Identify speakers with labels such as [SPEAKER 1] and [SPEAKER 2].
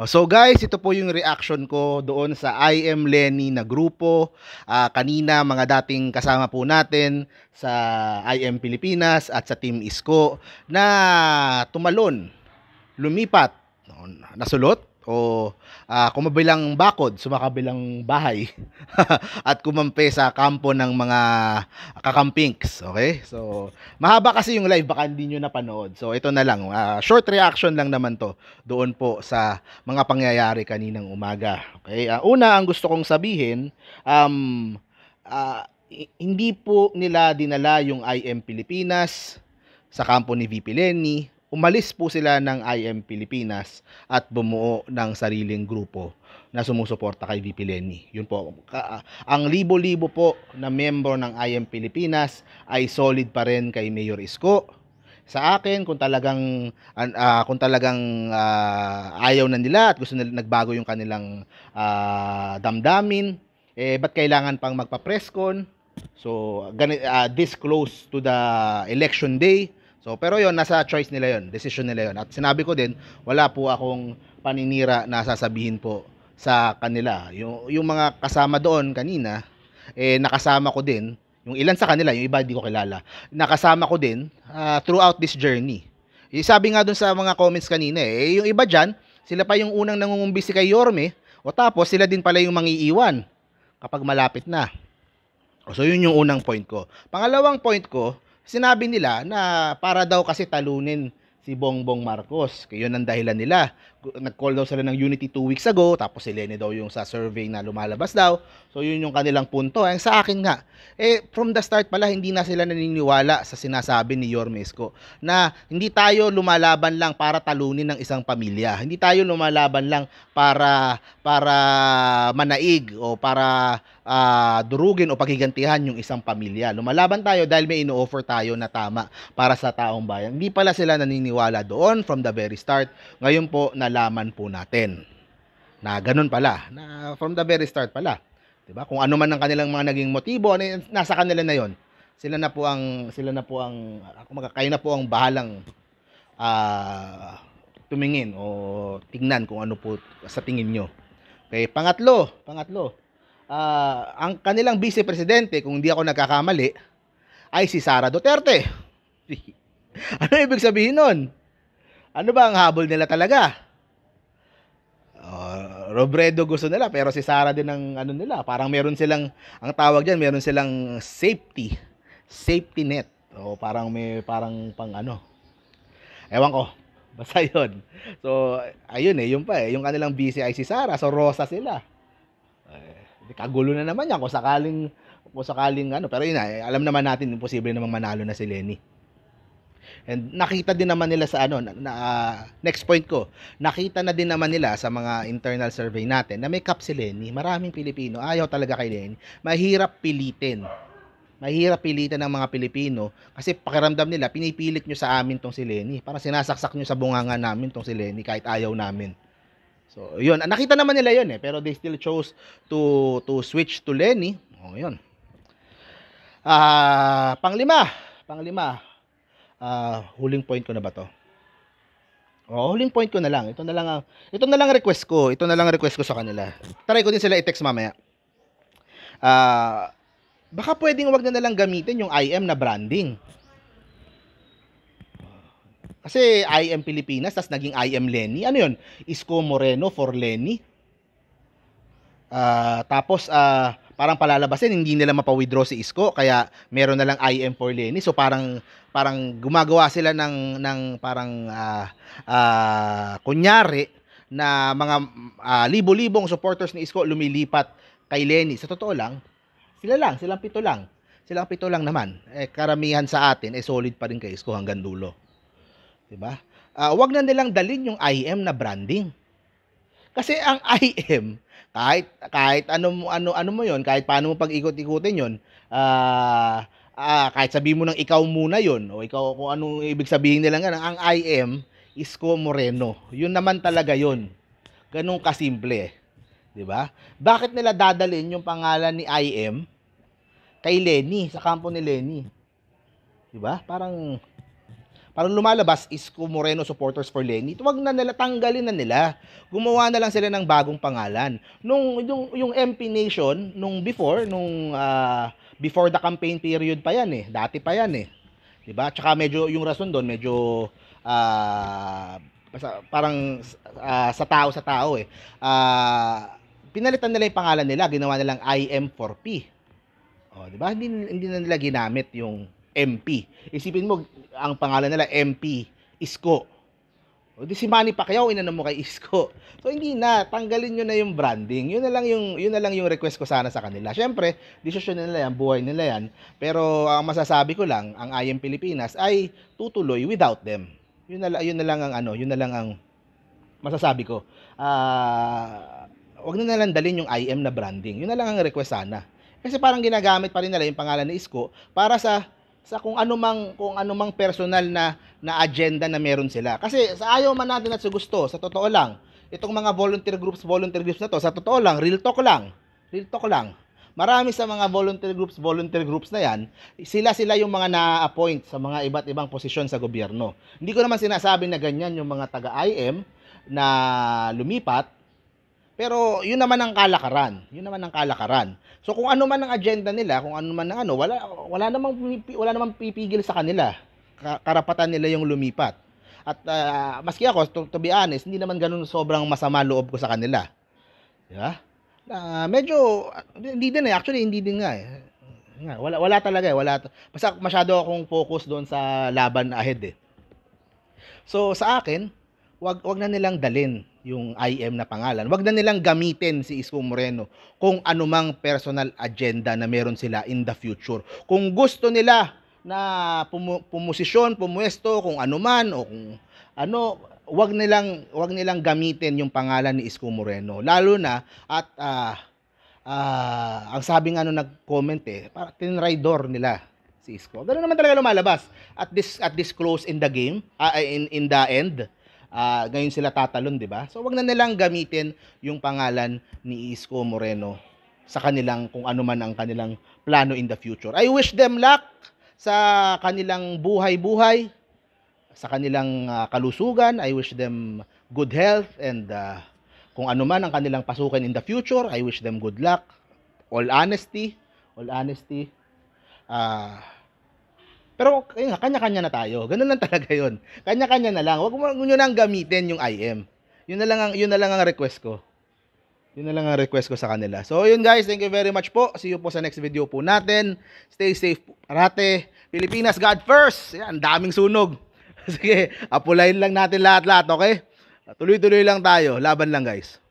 [SPEAKER 1] Oh, so guys, ito po yung reaction ko doon sa I Am Lenny na grupo. Uh, kanina mga dating kasama po natin sa I Am Pilipinas at sa Team Isko na tumalon, lumipat, nasulot o uh, ah, kumabilang bakod, sumakabilang bahay at kumampi sa kampo ng mga kakampinks okay? So, mahaba kasi yung live baka hindi niyo napanood. So, ito na lang, uh, short reaction lang naman to doon po sa mga pangyayari kaninang umaga. Okay? Uh, una, ang gusto kong sabihin, um uh, hindi po nila dinala yung IM Pilipinas sa kampo ni VP Lenny umalis po sila ng IM Pilipinas at bumuo ng sariling grupo na sumusuporta kay VP Lenny. Yun po. Ah, ang libo-libo po na member ng IM Pilipinas ay solid pa rin kay Mayor Isko. Sa akin, kung talagang uh, kung talagang uh, ayaw na nila at gusto nila nagbago yung kanilang uh, damdamin, eh ba't kailangan pang magpa presscon So, uh, this close to the election day, So, pero yon nasa choice nila yon decision nila yon At sinabi ko din, wala po akong paninira na sasabihin po sa kanila. Yung, yung mga kasama doon kanina, eh, nakasama ko din, yung ilan sa kanila, yung iba hindi ko kilala, nakasama ko din uh, throughout this journey. Yung eh, sabi nga doon sa mga comments kanina, eh, yung iba dyan, sila pa yung unang nangungumbisi kay Yorme, o tapos sila din pala yung mangiiwan kapag malapit na. So yun yung unang point ko. Pangalawang point ko, sinabi nila na para daw kasi talunin si Bongbong Marcos. Yun ang dahilan nila nag-call daw sila ng Unity 2 weeks ago, tapos si Lenny daw yung sa survey na lumalabas daw. So yun yung kanilang punto. Ang sa akin nga, eh from the start pala hindi na sila naniniwala sa sinasabi ni Yormesco na hindi tayo lumalaban lang para talunin ng isang pamilya. Hindi tayo lumalaban lang para para manaig o para uh, durugin o pagigantihan yung isang pamilya. Lumalaban tayo dahil may ino-offer tayo na tama para sa taong bayan. Hindi pala sila naniniwala doon from the very start. Ngayon po na nalaman po natin. Na ganun pala, na from the very start pala. 'Di ba? Kung ano man ang kanilang mga naging motibo, ano nasa kanila na 'yon. Sila na po ang sila na po ang ako ah, kayo na po ang bahalang uh, tumingin o tingnan kung ano po sa tingin nyo. Okay, pangatlo, pangatlo. Uh, ang kanilang vice presidente, kung hindi ako nagkakamali, ay si Sara Duterte. ano ibig sabihin nun? Ano ba ang habol nila talaga? Robredo gusto nila pero si Sara din ang ano nila. Parang meron silang ang tawag diyan, meron silang safety, safety net. O parang may parang pang ano. Ewan ko. Basta yun. So, ayun eh, yun pa eh. Yung kanilang busy ay si Sara. So, Rosa sila. Eh, kagulo na naman yan kung sakaling, kung sakaling ano. Pero yun eh, alam naman natin, imposible namang manalo na si Lenny. And nakita din naman nila sa ano na, na uh, next point ko. Nakita na din naman nila sa mga internal survey natin na may kapsileni, maraming Pilipino ayaw talaga kay Lenny. Mahirap pilitin. Mahirap pilitin ng mga Pilipino kasi pakiramdam nila pinipilit nyo sa amin tong si Lenny. Para sinasaksak nyo sa bunganga namin tong si Lenny kahit ayaw namin. So, yun. Nakita naman nila yun eh. Pero they still chose to to switch to Lenny. O, oh, yun. Ah, uh, panglima. Panglima uh, huling point ko na ba to? Oh, huling point ko na lang. Ito na lang ang ito na lang request ko. Ito na lang request ko sa kanila. Try ko din sila i-text mamaya. Ah, uh, baka pwedeng wag na na lang gamitin yung IM na branding. Kasi IM Pilipinas, tas naging IM Lenny. Ano yun? Isko Moreno for Lenny. Uh, tapos, uh, parang palalabasin, hindi nila mapa-withdraw si Isko, kaya meron na lang IM for Lenny. So parang parang gumagawa sila ng ng parang uh, uh, kunyari na mga uh, libo-libong supporters ni Isko lumilipat kay Lenny. Sa totoo lang, sila lang, silang pito lang. Silang pito lang naman. Eh, karamihan sa atin, eh, solid pa rin kay Isko hanggang dulo. 'Di ba? Uh, wag na nilang dalin yung IM na branding kasi ang IM, kahit kahit ano ano ano mo 'yon, kahit paano mo pag-ikot-ikutin 'yon, ah uh, uh, kahit sabihin mo nang ikaw muna 'yon o ikaw kung ano ibig sabihin nila nga ang IM Isko Moreno. 'Yun naman talaga 'yon. Ganun kasimple. 'Di ba? Bakit nila dadalin yung pangalan ni IM kay Lenny sa kampo ni Lenny? 'Di ba? Parang para lumalabas Isko Moreno supporters for Lenny. Huwag na nila, tanggalin na nila. Gumawa na lang sila ng bagong pangalan. Nung yung, yung MP Nation, nung before, nung uh, before the campaign period pa yan eh. Dati pa yan eh. 'Di ba? Tsaka medyo yung rason doon medyo uh, parang uh, sa tao sa tao eh. Uh, pinalitan nila yung pangalan nila, ginawa na lang IM4P. Oh, 'di ba? Hindi hindi na nila ginamit yung MP. Isipin mo, ang pangalan nila MP, Isko. O di si Manny Pacquiao, inanong mo kay Isko. So hindi na, tanggalin niyo na yung branding. Yun na lang yung, yun na lang yung request ko sana sa kanila. Syempre, desisyon nila yan, buhay nila yan. Pero ang masasabi ko lang, ang IM Pilipinas ay tutuloy without them. Yun na, yun na lang ang ano, yun na lang ang masasabi ko. Ah, uh, wag na nalang dalin yung IM na branding. Yun na lang ang request sana. Kasi parang ginagamit pa rin nila yung pangalan ni Isko para sa sa kung anumang kung anumang personal na na agenda na meron sila. Kasi sa ayaw man natin at sa gusto, sa totoo lang, itong mga volunteer groups, volunteer groups na to, sa totoo lang, real talk lang. Real talk lang. Marami sa mga volunteer groups, volunteer groups na yan, sila-sila yung mga na-appoint sa mga iba't ibang posisyon sa gobyerno. Hindi ko naman sinasabi na ganyan yung mga taga-IM na lumipat, pero yun naman ang kalakaran. Yun naman ang kalakaran. So kung ano man ang agenda nila, kung ano man ang ano, wala wala namang wala namang pipigil sa kanila. Karapatan nila yung lumipat. At uh, maski ako, to, to be honest, hindi naman ganun sobrang masama loob ko sa kanila. Di ba? Uh, medyo, hindi din eh. Actually, hindi din nga eh. Nga, wala, wala talaga eh. Wala, basta masyado akong focus doon sa laban ahead eh. So, sa akin, wag wag na nilang dalin yung IM na pangalan. Wag na nilang gamitin si Isko Moreno kung anumang personal agenda na meron sila in the future. Kung gusto nila na pumu- pumosisyon, pumuesto kung anuman o kung ano, wag nilang wag nilang gamitin yung pangalan ni Isko Moreno. Lalo na at uh, uh, ang sabi nga nung nag-comment eh, para tinraidor nila si Isko. Ganun naman talaga lumalabas at this at this close in the game, uh, in in the end uh, ngayon sila tatalon, di ba? So wag na nilang gamitin yung pangalan ni Isko Moreno sa kanilang kung ano man ang kanilang plano in the future. I wish them luck sa kanilang buhay-buhay, sa kanilang uh, kalusugan. I wish them good health and uh, kung ano man ang kanilang pasukin in the future, I wish them good luck. All honesty, all honesty. Uh, pero ayun, kanya-kanya na tayo. Ganun lang talaga 'yon. Kanya-kanya na lang. Huwag mo niyo nang gamitin yung IM. Yun na lang ang yun na lang ang request ko. Yun na lang ang request ko sa kanila. So, yun guys. Thank you very much po. See you po sa next video po natin. Stay safe po. Parate. Pilipinas, God first. Yan, daming sunog. Sige, apulayin lang natin lahat-lahat, okay? Tuloy-tuloy lang tayo. Laban lang guys.